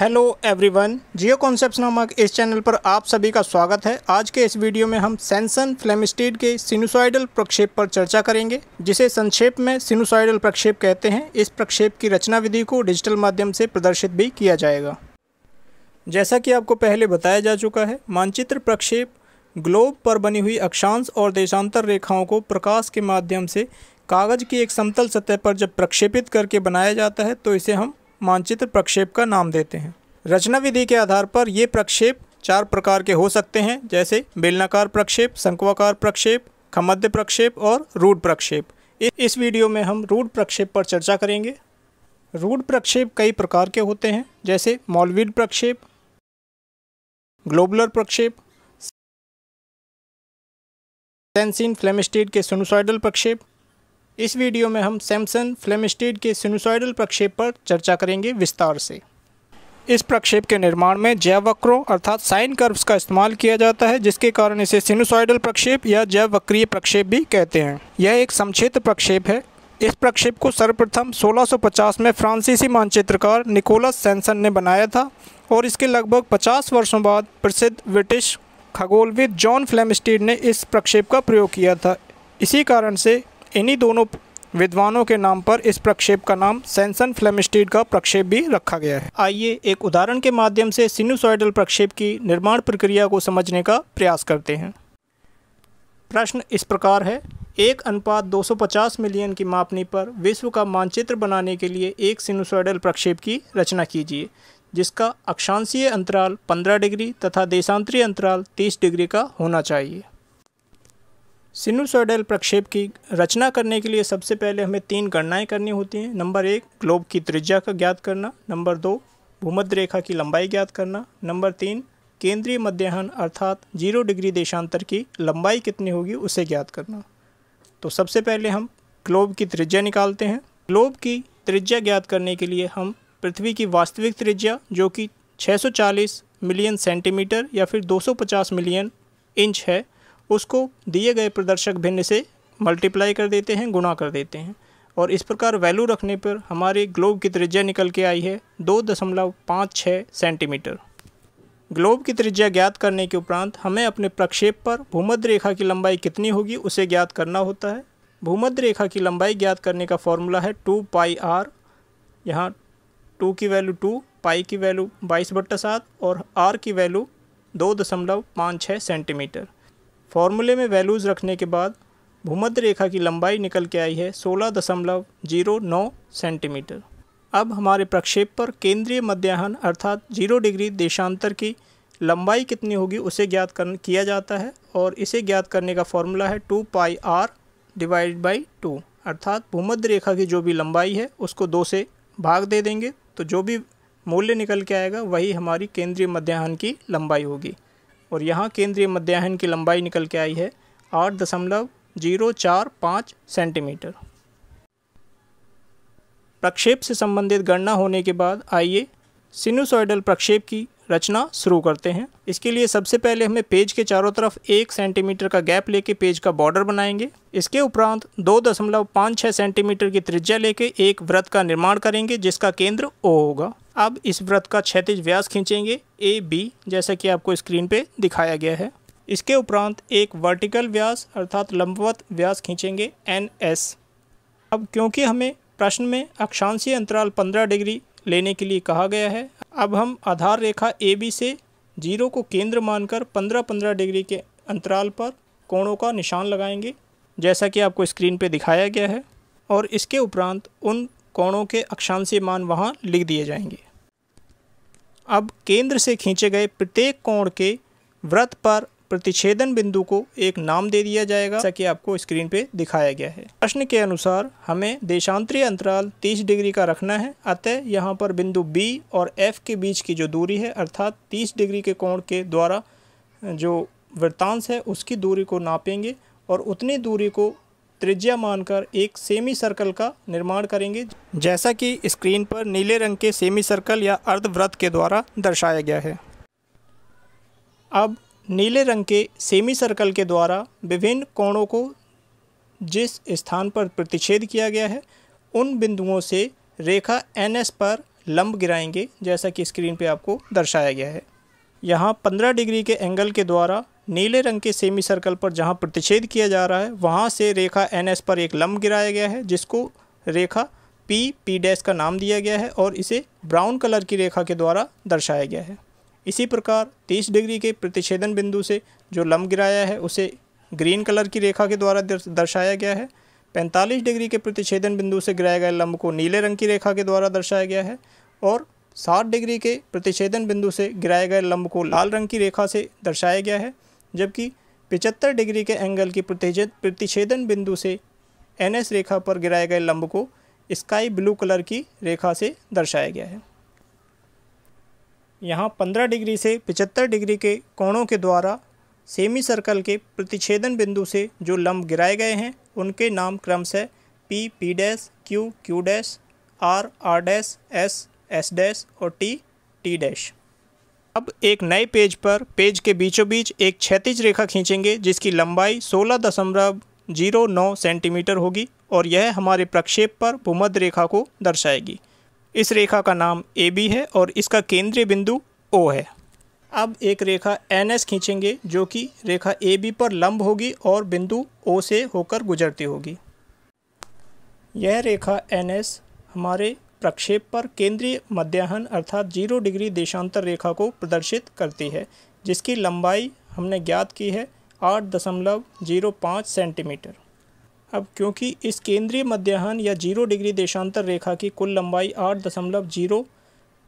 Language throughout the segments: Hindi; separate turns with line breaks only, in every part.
हेलो एवरीवन जियो कॉन्सेप्ट नामक इस चैनल पर आप सभी का स्वागत है आज के इस वीडियो में हम सैमसंग फ्लेमस्टीड के सिनुसाइडल प्रक्षेप पर चर्चा करेंगे जिसे संक्षेप में सिनुसाइडल प्रक्षेप कहते हैं इस प्रक्षेप की रचना विधि को डिजिटल माध्यम से प्रदर्शित भी किया जाएगा जैसा कि आपको पहले बताया जा चुका है मानचित्र प्रक्षेप ग्लोब पर बनी हुई अक्षांश और देशांतर रेखाओं को प्रकाश के माध्यम से कागज़ की एक समतल सतह पर जब प्रक्षेपित करके बनाया जाता है तो इसे हम मानचित्र प्रक्षेप का नाम देते हैं रचना विधि के आधार पर ये प्रक्षेप चार प्रकार के हो सकते हैं जैसे बेलनाकार प्रक्षेप संकवाकार प्रक्षेप खमध्य प्रक्षेप और रूढ़ प्रक्षेप इस वीडियो में हम रूढ़ प्रक्षेप पर चर्चा करेंगे रूढ़ प्रक्षेप कई प्रकार के होते हैं जैसे मॉलविड प्रक्षेप ग्लोबुलर प्रक्षेप सेंसिन फ्लेमिस्टेड के सोनोसाइडल प्रक्षेप इस वीडियो में हम सैमसन फ्लेमस्टीड के सिनुसाइडल प्रक्षेप पर चर्चा करेंगे विस्तार से इस प्रक्षेप के निर्माण में जैव वक्रों अर्थात साइन कर्व्स का इस्तेमाल किया जाता है जिसके कारण इसे सिनुसाइडल प्रक्षेप या जैव वक्रीय प्रक्षेप भी कहते हैं यह एक समक्षेत्र प्रक्षेप है इस प्रक्षेप को सर्वप्रथम 1650 में फ्रांसीसी मानचित्रकार निकोलस सेंसन ने बनाया था और इसके लगभग 50 वर्षों बाद प्रसिद्ध ब्रिटिश खगोलविद जॉन फ्लेमस्टीड ने इस प्रक्षेप का प्रयोग किया था इसी कारण से इन्हीं दोनों विद्वानों के नाम पर इस प्रक्षेप का नाम सैमसन फ्लेमिस्टीड का प्रक्षेप भी रखा गया है आइए एक उदाहरण के माध्यम से सिन्यूसॉइडल प्रक्षेप की निर्माण प्रक्रिया को समझने का प्रयास करते हैं प्रश्न इस प्रकार है एक अनुपात 250 मिलियन की मापनी पर विश्व का मानचित्र बनाने के लिए एक सिनुसॉइडल प्रक्षेप की रचना कीजिए जिसका अक्षांशीय अंतराल 15 डिग्री तथा देशांतरीय अंतराल 30 डिग्री का होना चाहिए सिनुसोडल प्रक्षेप की रचना करने के लिए सबसे पहले हमें तीन गणनाएं करनी होती हैं नंबर एक ग्लोब की त्रिज्या का ज्ञात करना नंबर दो भूमध्य रेखा की लंबाई ज्ञात करना नंबर तीन केंद्रीय मध्याहन अर्थात जीरो डिग्री देशांतर की लंबाई कितनी होगी उसे ज्ञात करना तो सबसे पहले हम ग्लोब की त्रिज्या निकालते हैं ग्लोब की त्रिज्या ज्ञात करने के लिए हम पृथ्वी की वास्तविक त्रिज्या जो कि 640 मिलियन सेंटीमीटर या फिर 250 मिलियन इंच है उसको दिए गए प्रदर्शक भिन्न से मल्टीप्लाई कर देते हैं गुणा कर देते हैं और इस प्रकार वैल्यू रखने पर हमारे ग्लोब की त्रिज्या निकल के आई है दो दशमलव पाँच छः सेंटीमीटर ग्लोब की त्रिज्या ज्ञात करने के उपरांत हमें अपने प्रक्षेप पर भूमध्य रेखा की लंबाई कितनी होगी उसे ज्ञात करना होता है भूमध्य रेखा की लंबाई ज्ञात करने का फॉर्मूला है टू पाई आर यहाँ टू की वैल्यू टू पाई की वैल्यू बाईस बट्टा सात और आर की वैल्यू दो दशमलव पाँच छः सेंटीमीटर फॉर्मूले में वैल्यूज़ रखने के बाद भूमध्य रेखा की लंबाई निकल के आई है सोलह दशमलव जीरो नौ सेंटीमीटर अब हमारे प्रक्षेप पर केंद्रीय मध्याहन अर्थात जीरो डिग्री देशांतर की लंबाई कितनी होगी उसे ज्ञात कर किया जाता है और इसे ज्ञात करने का फॉर्मूला है two pi r divide by two अर्थात भूमध्य रेखा की जो भी लंबाई है उसको दो से भाग दे देंगे तो जो भी मूल्य निकल के आएगा वही हमारी केंद्रीय मध्याहन की लंबाई होगी और यहाँ केंद्रीय मध्याहन की लंबाई निकल के आई है आठ दशमलव जीरो चार पाँच सेंटीमीटर प्रक्षेप से संबंधित गणना होने के बाद आइए सिनुसॉइडल प्रक्षेप की रचना शुरू करते हैं इसके लिए सबसे पहले हमें पेज के चारों तरफ एक सेंटीमीटर का गैप लेके पेज का बॉर्डर बनाएंगे इसके उपरांत दो दशमलव पाँच छः सेंटीमीटर की त्रिज्या लेके एक व्रत का निर्माण करेंगे जिसका केंद्र ओ होगा अब इस व्रत का क्षैतिज व्यास खींचेंगे ए बी जैसा कि आपको स्क्रीन पे दिखाया गया है इसके उपरांत एक वर्टिकल व्यास अर्थात लंबवत व्यास खींचेंगे एन एस अब क्योंकि हमें प्रश्न में अक्षांशीय अंतराल 15 डिग्री लेने के लिए कहा गया है अब हम आधार रेखा ए बी से जीरो को केंद्र मानकर 15-15 डिग्री के अंतराल पर कोणों का निशान लगाएंगे जैसा कि आपको स्क्रीन पे दिखाया गया है और इसके उपरांत उन कोणों के अक्षांशीय मान वहाँ लिख दिए जाएंगे अब केंद्र से खींचे गए प्रत्येक कोण के व्रत पर प्रतिच्छेदन बिंदु को एक नाम दे दिया जाएगा जैसा कि आपको स्क्रीन पे दिखाया गया है प्रश्न के अनुसार हमें देशांतरीय अंतराल 30 डिग्री का रखना है अतः यहाँ पर बिंदु बी और एफ के बीच की जो दूरी है अर्थात 30 डिग्री के कोण के द्वारा जो वृत्तांश है उसकी दूरी को नापेंगे और उतनी दूरी को त्रिज्या मानकर एक सेमी सर्कल का निर्माण करेंगे जैसा कि स्क्रीन पर नीले रंग के सेमी सर्कल या अर्धव्रत के द्वारा दर्शाया गया है अब नीले रंग के सेमी सर्कल के द्वारा विभिन्न कोणों को जिस स्थान पर प्रतिच्छेद किया गया है उन बिंदुओं से रेखा एन पर लंब गिराएंगे जैसा कि स्क्रीन पर आपको दर्शाया गया है यहाँ 15 डिग्री के एंगल के द्वारा नीले रंग के सेमी सर्कल पर जहां प्रतिच्छेद किया जा रहा है वहां से रेखा एन एस पर एक लम्ब गिराया गया है जिसको रेखा पी पी डैश का नाम दिया गया है और इसे ब्राउन कलर की रेखा के द्वारा दर्शाया गया है इसी प्रकार 30 डिग्री के प्रतिच्छेदन बिंदु से जो लम्ब गिराया है उसे ग्रीन कलर की रेखा के द्वारा दर्शाया गया है 45 डिग्री के प्रतिच्छेदन बिंदु से गिराए गए लम्ब को नीले रंग की रेखा के द्वारा दर्शाया गया है और 60 डिग्री के प्रतिच्छेदन बिंदु से गिराए गए लम्ब को लाल रंग की रेखा से दर्शाया गया है जबकि 75 डिग्री के एंगल की प्रतिच्छेदन बिंदु से एन रेखा पर गिराए गए लंब को स्काई ब्लू कलर की रेखा से दर्शाया गया है यहाँ 15 डिग्री से 75 डिग्री के कोणों के द्वारा सेमी सर्कल के प्रतिच्छेदन बिंदु से जो लंब गिराए गए हैं उनके नाम क्रमशः P P dash Q Q dash R R dash S S dash और टी टी डैश अब एक नए पेज पर पेज के बीचों बीच एक क्षैतिज रेखा खींचेंगे जिसकी लंबाई सोलह दशमलव जीरो नौ सेंटीमीटर होगी और यह हमारे प्रक्षेप पर भूमध्य रेखा को दर्शाएगी इस रेखा का नाम ए बी है और इसका केंद्रीय बिंदु ओ है अब एक रेखा एन एस खींचेंगे जो कि रेखा ए बी पर लंब होगी और बिंदु ओ से होकर गुजरती होगी यह रेखा एन एस हमारे प्रक्षेप पर केंद्रीय मध्याहन अर्थात जीरो डिग्री देशांतर रेखा को प्रदर्शित करती है जिसकी लंबाई हमने ज्ञात की है आठ दशमलव जीरो पाँच सेंटीमीटर अब क्योंकि इस केंद्रीय मध्याहन या जीरो डिग्री देशांतर रेखा की कुल लंबाई आठ दशमलव जीरो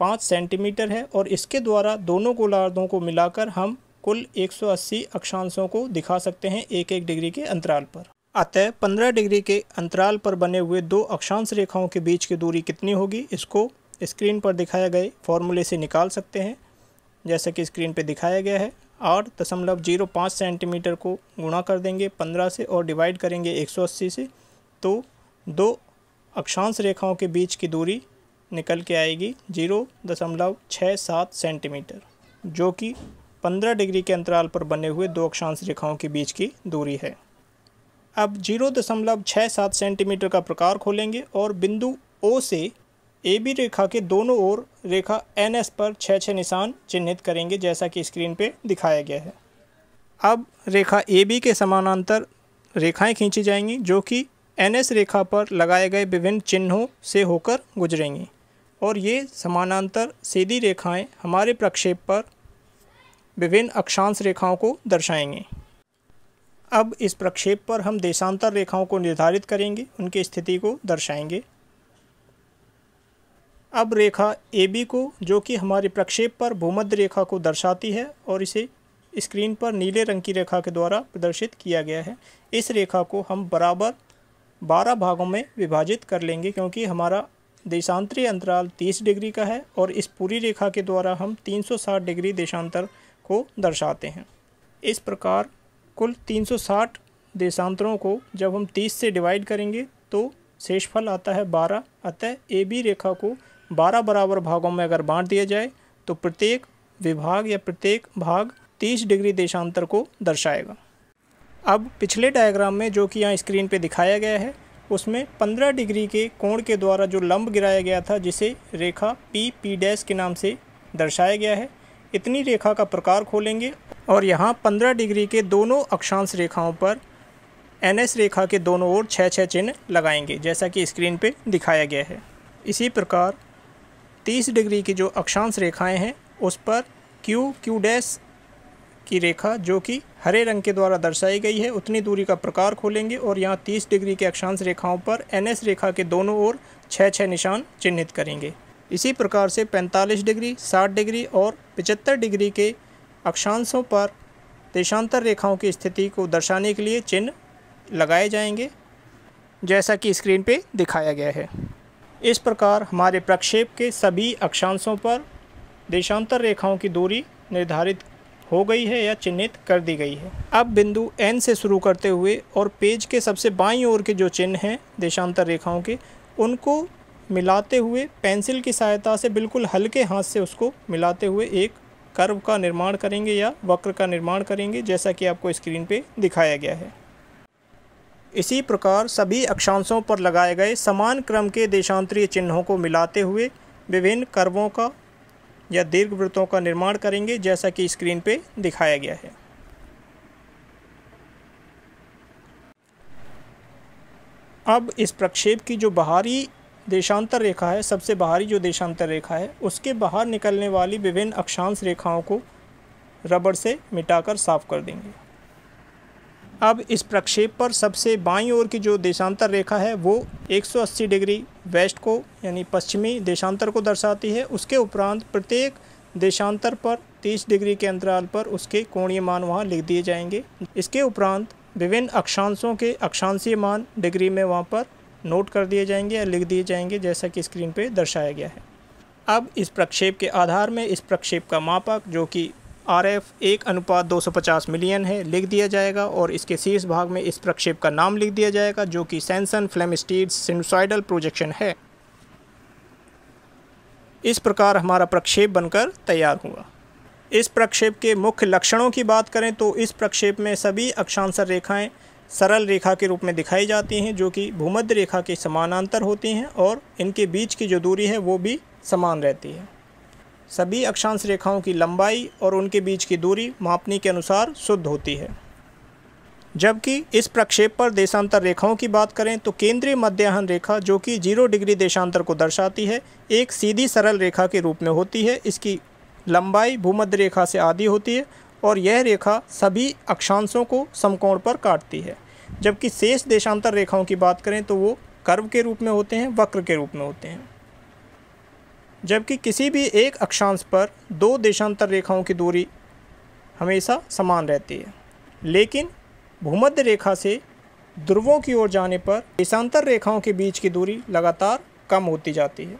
पाँच सेंटीमीटर है और इसके द्वारा दोनों गोलार्धों को मिलाकर हम कुल 180 अक्षांशों को दिखा सकते हैं एक एक डिग्री के अंतराल पर अतः 15 डिग्री के अंतराल पर बने हुए दो अक्षांश रेखाओं के बीच की दूरी कितनी होगी इसको स्क्रीन पर दिखाए गए फॉर्मूले से निकाल सकते हैं जैसा कि स्क्रीन पर दिखाया गया है आठ दशमलव जीरो पाँच सेंटीमीटर को गुणा कर देंगे पंद्रह से और डिवाइड करेंगे एक सौ अस्सी से तो दो अक्षांश रेखाओं के बीच की दूरी निकल के आएगी जीरो दशमलव छः सात सेंटीमीटर जो कि पंद्रह डिग्री के अंतराल पर बने हुए दो अक्षांश रेखाओं के बीच की दूरी है अब जीरो दशमलव छः सात सेंटीमीटर का प्रकार खोलेंगे और बिंदु ओ से ए बी रेखा के दोनों ओर रेखा एन एस पर छः छः निशान चिन्हित करेंगे जैसा कि स्क्रीन पे दिखाया गया है अब रेखा ए बी के समानांतर रेखाएं खींची जाएंगी जो कि एन एस रेखा पर लगाए गए विभिन्न चिन्हों से होकर गुजरेंगी और ये समानांतर सीधी रेखाएं हमारे प्रक्षेप पर विभिन्न अक्षांश रेखाओं को दर्शाएंगी अब इस प्रक्षेप पर हम देशांतर रेखाओं को निर्धारित करेंगे उनकी स्थिति को दर्शाएंगे अब रेखा ए बी को जो कि हमारे प्रक्षेप पर भूमध्य रेखा को दर्शाती है और इसे स्क्रीन पर नीले रंग की रेखा के द्वारा प्रदर्शित किया गया है इस रेखा को हम बराबर बारह भागों में विभाजित कर लेंगे क्योंकि हमारा देशांतरीय अंतराल तीस डिग्री का है और इस पूरी रेखा के द्वारा हम तीन सौ साठ डिग्री देशांतर को दर्शाते हैं इस प्रकार कुल 360 देशांतरों को जब हम 30 से डिवाइड करेंगे तो शेषफल आता है 12 अतः ए बी रेखा को 12 बराबर भागों में अगर बांट दिया जाए तो प्रत्येक विभाग या प्रत्येक भाग 30 डिग्री देशांतर को दर्शाएगा अब पिछले डायग्राम में जो कि यहाँ स्क्रीन पर दिखाया गया है उसमें 15 डिग्री के कोण के द्वारा जो लंब गिराया गया था जिसे रेखा पी पी डैश के नाम से दर्शाया गया है इतनी रेखा का प्रकार खोलेंगे और यहाँ 15 डिग्री के दोनों अक्षांश रेखाओं पर एन रेखा के दोनों ओर छः छः चिन्ह लगाएंगे जैसा कि स्क्रीन पे दिखाया गया है इसी प्रकार 30 डिग्री की जो अक्षांश रेखाएं हैं उस पर क्यू क्यू डैश की रेखा जो कि हरे रंग के द्वारा दर्शाई गई है उतनी दूरी का प्रकार खोलेंगे और यहाँ तीस डिग्री के अक्षांश रेखाओं पर एन रेखा के दोनों ओर छः छः निशान चिन्हित करेंगे इसी प्रकार से 45 डिग्री 60 डिग्री और 75 डिग्री के अक्षांशों पर देशांतर रेखाओं की स्थिति को दर्शाने के लिए चिन्ह लगाए जाएंगे जैसा कि स्क्रीन पे दिखाया गया है इस प्रकार हमारे प्रक्षेप के सभी अक्षांशों पर देशांतर रेखाओं की दूरी निर्धारित हो गई है या चिन्हित कर दी गई है अब बिंदु एन से शुरू करते हुए और पेज के सबसे बाईं ओर के जो चिन्ह हैं देशांतर रेखाओं के उनको मिलाते हुए पेंसिल की सहायता से बिल्कुल हल्के हाथ से उसको मिलाते हुए एक कर्व का निर्माण करेंगे या वक्र का निर्माण करेंगे जैसा कि आपको स्क्रीन पे दिखाया गया है इसी प्रकार सभी अक्षांशों पर लगाए गए समान क्रम के देशांतरीय चिन्हों को मिलाते हुए विभिन्न कर्वों का या दीर्घवृत्तों का निर्माण करेंगे जैसा कि स्क्रीन पे दिखाया गया है अब इस प्रक्षेप की जो बाहरी देशांतर रेखा है सबसे बाहरी जो देशांतर रेखा है उसके बाहर निकलने वाली विभिन्न अक्षांश रेखाओं को रबड़ से मिटाकर साफ कर देंगे अब इस प्रक्षेप पर सबसे बाईं ओर की जो देशांतर रेखा है वो 180 डिग्री वेस्ट को यानी पश्चिमी देशांतर को दर्शाती है उसके उपरांत प्रत्येक देशांतर पर 30 डिग्री के अंतराल पर उसके कोणीय मान वहाँ लिख दिए जाएंगे इसके उपरांत विभिन्न अक्षांशों के अक्षांशीय मान डिग्री में वहाँ पर नोट कर दिए जाएंगे या लिख दिए जाएंगे जैसा कि स्क्रीन पर दर्शाया गया है अब इस प्रक्षेप के आधार में इस प्रक्षेप का मापक जो कि आर एफ एक अनुपात 250 मिलियन है लिख दिया जाएगा और इसके शीर्ष भाग में इस प्रक्षेप का नाम लिख दिया जाएगा जो कि सैमसन फ्लेमस्टीड सिनुसाइडल प्रोजेक्शन है इस प्रकार हमारा प्रक्षेप बनकर तैयार हुआ इस प्रक्षेप के मुख्य लक्षणों की बात करें तो इस प्रक्षेप में सभी अक्षांशर रेखाएं सरल रेखा के रूप में दिखाई जाती हैं जो कि भूमध्य रेखा के समानांतर होती हैं और इनके बीच की जो दूरी है वो भी समान रहती है सभी अक्षांश रेखाओं की लंबाई और उनके बीच की दूरी मापनी के अनुसार शुद्ध होती है जबकि इस प्रक्षेप पर देशांतर रेखाओं की बात करें तो केंद्रीय मध्याहन रेखा जो कि जीरो डिग्री देशांतर को दर्शाती है एक सीधी सरल रेखा के रूप में होती है इसकी लंबाई भूमध्य रेखा से आधी होती है और यह रेखा सभी अक्षांशों को समकोण पर काटती है जबकि शेष देशांतर रेखाओं की बात करें तो वो कर्व के रूप में होते हैं वक्र के रूप में होते हैं जबकि किसी भी एक अक्षांश पर दो देशांतर रेखाओं की दूरी हमेशा समान रहती है लेकिन भूमध्य रेखा से ध्रुवों की ओर जाने पर देशांतर रेखाओं के बीच की दूरी लगातार कम होती जाती है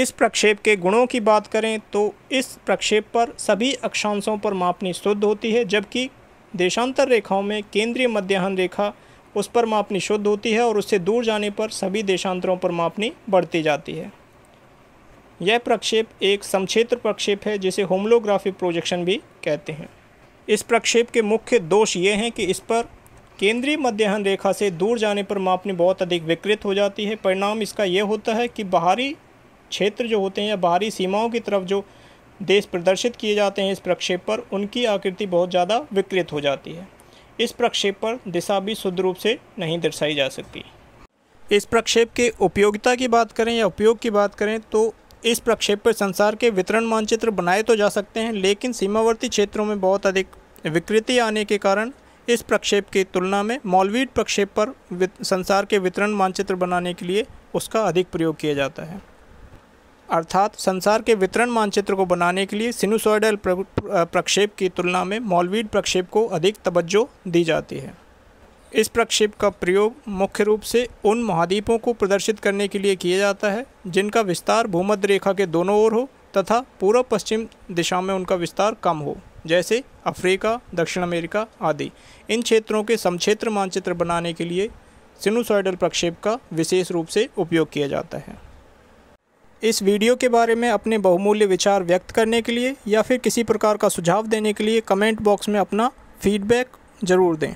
इस प्रक्षेप के गुणों की बात करें तो इस प्रक्षेप पर सभी अक्षांशों पर मापनी शुद्ध होती है जबकि देशांतर रेखाओं में केंद्रीय मध्याहन रेखा उस पर मापनी शुद्ध होती है और उससे दूर जाने पर सभी देशांतरों पर मापनी बढ़ती जाती है यह प्रक्षेप एक समक्षेत्र प्रक्षेप है जिसे होमलोग्राफी प्रोजेक्शन भी कहते हैं इस प्रक्षेप के मुख्य दोष ये हैं कि इस पर केंद्रीय मध्याहन रेखा से दूर जाने पर मापनी बहुत अधिक विकृत हो जाती है परिणाम इसका यह होता है कि बाहरी क्षेत्र जो होते हैं या बाहरी सीमाओं की तरफ जो देश प्रदर्शित किए जाते हैं इस प्रक्षेप पर उनकी आकृति बहुत ज़्यादा विकृत हो जाती है इस प्रक्षेप पर दिशा भी शुद्ध रूप से नहीं दर्शाई जा सकती इस प्रक्षेप के उपयोगिता की बात करें या उपयोग की बात करें तो इस प्रक्षेप पर संसार के वितरण मानचित्र बनाए तो जा सकते हैं लेकिन सीमावर्ती क्षेत्रों में बहुत अधिक विकृति आने के कारण इस प्रक्षेप की तुलना में मॉलवीड प्रक्षेप पर संसार के वितरण मानचित्र बनाने के लिए उसका अधिक प्रयोग किया जाता है अर्थात संसार के वितरण मानचित्र को बनाने के लिए सिनुसोइडल प्रक्षेप की तुलना में मॉलवीड प्रक्षेप को अधिक तवज्जो दी जाती है इस प्रक्षेप का प्रयोग मुख्य रूप से उन महाद्वीपों को प्रदर्शित करने के लिए किया जाता है जिनका विस्तार भूमध्य रेखा के दोनों ओर हो तथा पूर्व पश्चिम दिशा में उनका विस्तार कम हो जैसे अफ्रीका दक्षिण अमेरिका आदि इन क्षेत्रों के समक्षेत्र मानचित्र बनाने के लिए सिनुसोइडल प्रक्षेप का विशेष रूप से उपयोग किया जाता है इस वीडियो के बारे में अपने बहुमूल्य विचार व्यक्त करने के लिए या फिर किसी प्रकार का सुझाव देने के लिए कमेंट बॉक्स में अपना फीडबैक ज़रूर दें